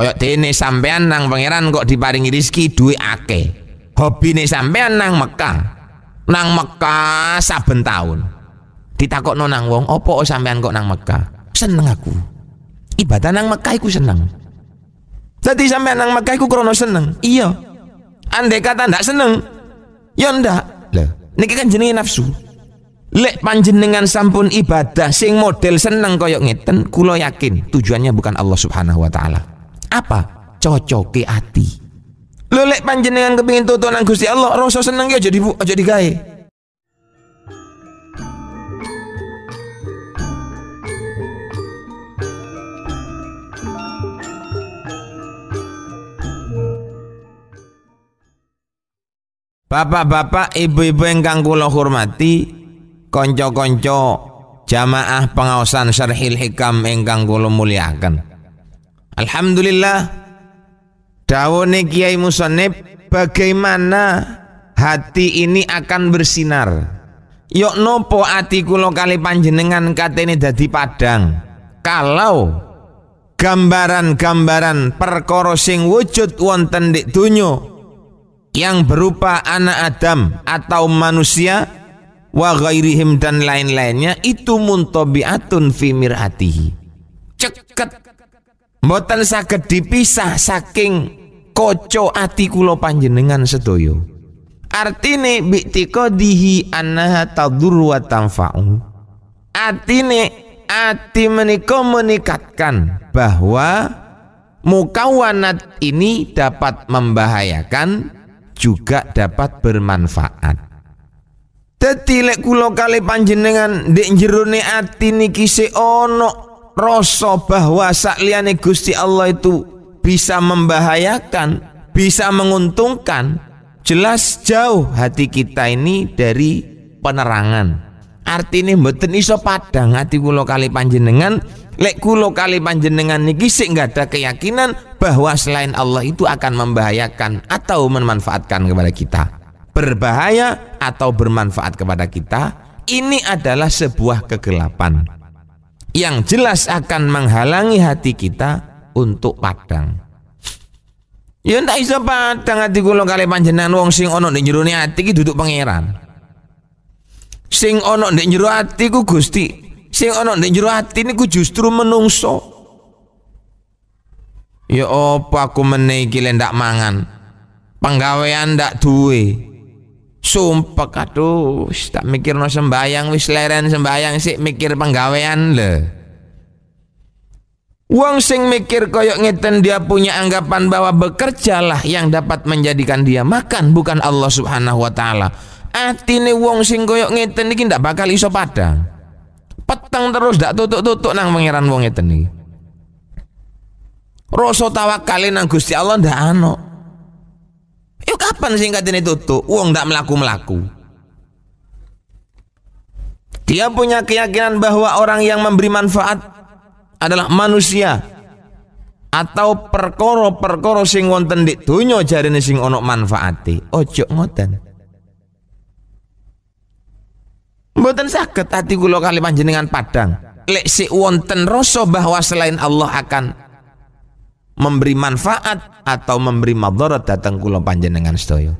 Kayak dene sampean nang pangeran kok diparingi rizki duwe akeh. Hobine sampean nang Mekah. Nang Mekah saben taun. Ditakokno nang wong, "Apa sampean kok nang Mekah?" Seneng aku. Ibadah nang Mekah iku seneng. Dadi sampean nang Mekah iku krana seneng. Iya. Andai kata ndak seneng, ya ndak. Lah, niki kan jenenge nafsu. Lek panjenengan sampun ibadah sing model seneng koyok ngeten, kulo yakin tujuannya bukan Allah Subhanahu wa taala. Apa? ke ati. lelek panjenengan kepingin tutup nang Gusti Allah, rasa seneng ya jadi bu jadi digawe. Bapak-bapak, ibu-ibu ingkang kula hormati, konco konco jamaah pengawasan Syarhil Hikam ingkang kula muliakan. Alhamdulillah Dawone Kiai Musonib Bagaimana hati ini akan bersinar Yok nopo ati kulo kali panjenengan katene dadi padang Kalau gambaran-gambaran perkorosing sing wujud wonten di dunyo yang berupa anak Adam atau manusia wa ghairihim dan lain-lainnya itu muntobiatun fi mirhatihi Mboten saged dipisah saking koco ati kula panjenengan sedoyo. Artine bi'tiqadihi annaha tadur wa tanfa'u. Artine ati menika menikatkan bahwa mukawanat ini dapat membahayakan juga dapat bermanfaat. Tetilek kulo kali panjenengan dek jerone ati niki se onok rasa bahwa sakliane Gusti Allah itu bisa membahayakan, bisa menguntungkan, jelas jauh hati kita ini dari penerangan. Artine mboten iso padang hati kula kali panjenengan, lek kula kali panjenengan niki sik nggak ada keyakinan bahwa selain Allah itu akan membahayakan atau memanfaatkan kepada kita. Berbahaya atau bermanfaat kepada kita, ini adalah sebuah kegelapan yang jelas akan menghalangi hati kita untuk padang. Ya ndak iso padang ati kula kali panjenengan wong sing ana ning jero ati iki duduk pangeran. Sing ana ning jero ati ku Gusti. Sing ana ning jero ati niku justru menungso. Ya apa aku meneh iki ndak mangan. Penggawean ndak duwe. Sumpah aduh tak mikir no sembayang wis leren sembayang sih mikir penggawean le Wong sing mikir koyok ngeten dia punya anggapan bahwa bekerjalah yang dapat menjadikan dia makan bukan Allah Subhanahu wa taala. Atine wong sing koyok ngeten iki ndak bakal iso padang. Petang terus ndak tutuk-tutuk nang pangeran wong ngeten iki. Rasa kali nang Gusti Allah ndak ana kapan ini tutup? Uang ndak melaku-melaku. Dia punya keyakinan bahwa orang yang memberi manfaat adalah manusia atau perkoro-perkoro sing wonten di dunya jarine sing ono manfaati. Ojo ngoten. Mboten saged ati kula kali panjenengan padang. Lek si wonten rasa bahwa selain Allah akan memberi manfaat atau memberi madorot datang kula panjenengan sedaya.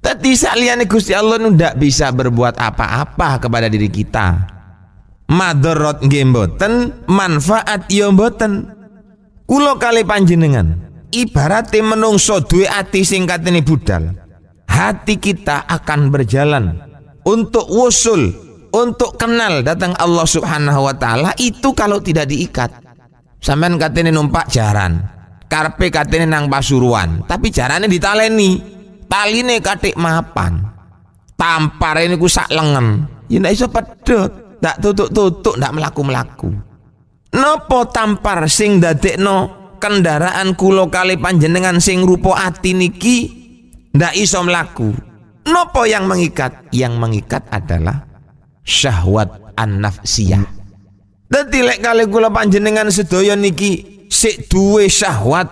Tetapi saliyane Gusti Allah nu ndak bisa berbuat apa-apa kepada diri kita. Madorot nggih mboten, manfaat ya mboten. Kula kali panjenengan ibarate menungso duwe hati singkat ini budal. Hati kita akan berjalan untuk wusul, untuk kenal datang Allah Subhanahu wa taala itu kalau tidak diikat. Sampean katene numpak jaran. Karpe katene nang Pasuruan, tapi jarane ditaleni. Taline katik mapan. Tampar ini ku sak lengan. Ya ndak iso pedot, ndak tutuk-tutuk, ndak melaku-melaku. Nopo tampar sing dadekno kendaraan kulo kali panjenengan sing rupo ati niki ndak iso melaku. Nopo yang mengikat? Yang mengikat adalah syahwat an-nafsiyah. Dadi lek kali kula panjenengan sedaya niki sik duwe syahwat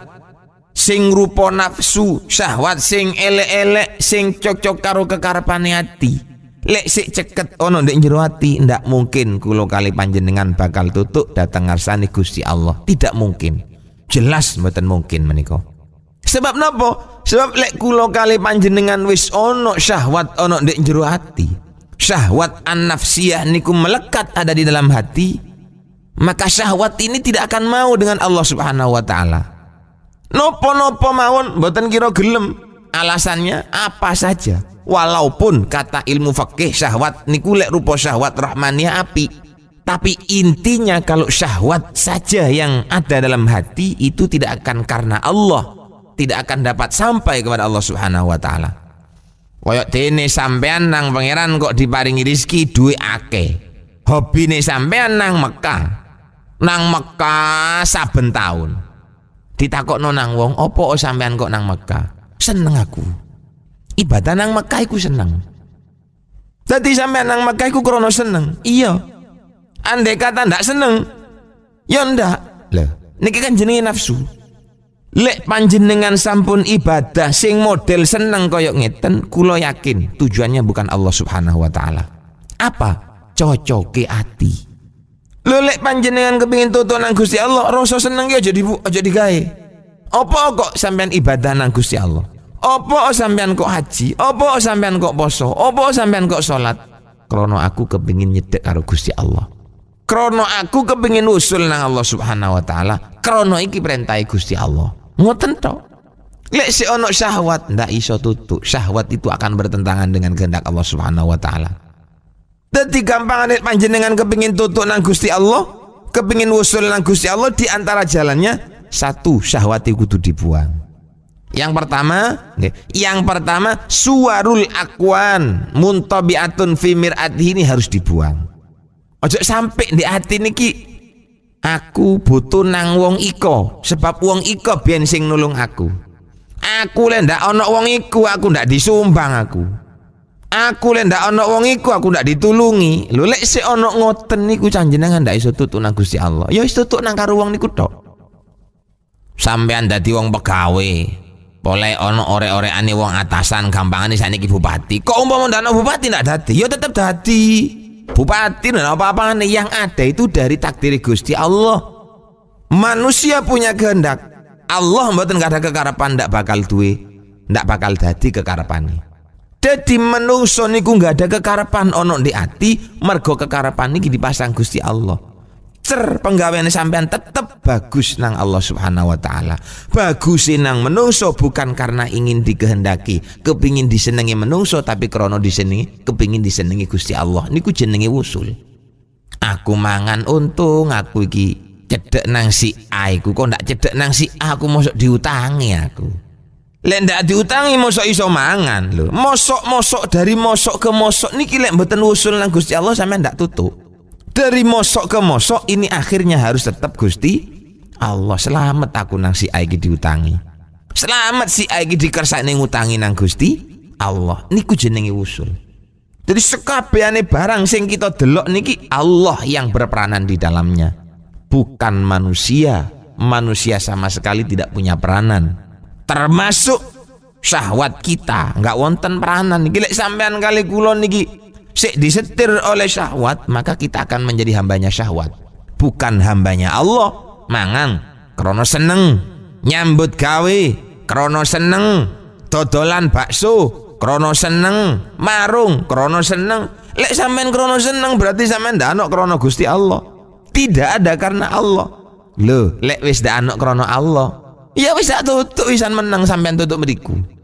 sing rupa nafsu, syahwat sing elek-elek sing cocok karo kekarepane ati. Lek sik ceket ono ndek jero ati ndak mungkin kula kali panjenengan bakal tutuk dateng ngarsane Gusti Allah. Tidak mungkin. Jelas mboten mungkin menika. Sebab napa? Sebab lek kula kali panjenengan wis ono syahwat ono ndek jero ati. Syahwat an-nafsiyah niku melekat ada di dalam hati maka syahwat ini tidak akan mau dengan Allah Subhanahu wa taala. Nopo-nopo mawon mboten kira gelem. Alasannya apa saja. Walaupun kata ilmu fakih syahwat niku lek rupa syahwat rahmania api. Tapi intinya kalau syahwat saja yang ada dalam hati itu tidak akan karena Allah, tidak akan dapat sampai kepada Allah Subhanahu wa taala. Koyok dene sampean nang pangeran kok diparingi rizki duwe akeh. Hobine sampean nang Mekah, nang Mekah saben tahun ditakokno nonang wong opo sampean kok nang Mekah seneng aku ibadah nang Mekah iku seneng Tadi sampean nang Mekah iku krono seneng iya andai kata ndak seneng ya ndak niki kan jenenge nafsu Lek panjenengan sampun ibadah sing model seneng koyok ngeten, kulo yakin tujuannya bukan Allah Subhanahu wa taala. Apa? Cocoke ati. Lelek panjenengan kepingin tutu nang Gusti Allah, rasa seneng ya jadi bu, jadi gay. Apa kok sampean ibadah nang Gusti Allah? Apa sampean kok haji? Apa sampean kok poso? Apa sampean kok salat? Krono aku kepingin nyetek karo Gusti Allah. Krono aku kepingin usul nang Allah Subhanahu wa taala. Krono iki perintai Gusti Allah. Ngoten to. Lek si ono syahwat ndak iso tutu. Syahwat itu akan bertentangan dengan kehendak Allah Subhanahu wa taala gampang gampangane panjenengan kepingin tutup nang Gusti Allah, kepingin wusul nang Gusti Allah di antara jalannya satu syahwati kudu dibuang. Yang pertama, yang pertama suarul akwan muntabiatun fi mir'ati ini harus dibuang. Ojo sampai di hati niki aku butuh nang wong iko sebab wong iko biyen sing nulung aku. Aku le ndak ono wong iku aku ndak disumbang aku. Aku lek ndak ana wong iku aku ndak ditulungi. Lho lek sik ana ngoten niku canjenengan ndak iso tutuk nang Gusti Allah. Ya iso tutuk nang karo wong niku tok. Sampean dadi wong pegawe. Boleh ono ore ane wong atasan gampangane saniki bupati. Kok umpama ndak bupati ndak dadi? Ya tetep dadi. Bupati dan apa-apa yang ada itu dari takdir Gusti Allah. Manusia punya kehendak. Allah mboten kada kekarapan ndak bakal duwe, ndak bakal dadi kekarepane. Jadi menungso niku nggak ada kekarapan ono di ati mergo kekarapan niki dipasang Gusti Allah. Cer penggaweane sampean tetep bagus nang Allah Subhanahu wa taala. Bagus nang menungso bukan karena ingin dikehendaki, kepingin disenangi menungso tapi krono disenangi, kepingin disenangi Gusti Allah. Niku jenengi wusul. Aku mangan untung, aku iki cedek nang si A kok ndak cedek nang si A aku masuk diutangi aku. Lek ndak diutangi mosok iso mangan lho. Mosok-mosok dari mosok ke mosok niki lek mboten usul nang Gusti Allah sampean ndak tutup. Dari mosok ke mosok ini akhirnya harus tetap Gusti Allah selamat aku nang si Aiki diutangi. Selamat si Aiki dikersakne ngutangi nang Gusti Allah. Niku jenenge usul. Jadi sekabehane barang sing kita delok niki Allah yang berperanan di dalamnya. Bukan manusia. Manusia sama sekali tidak punya peranan termasuk syahwat kita nggak wonten peranan gila sampean kali kulon niki sik disetir oleh syahwat maka kita akan menjadi hambanya syahwat bukan hambanya Allah mangan krono seneng nyambut gawe krono seneng dodolan bakso krono seneng marung krono seneng lek sampean krono seneng berarti sampean ndak ana krono Gusti Allah tidak ada karena Allah lu lek wis ndak ana krono Allah Ya bisa tutup wisan menang sampean tutup meriku.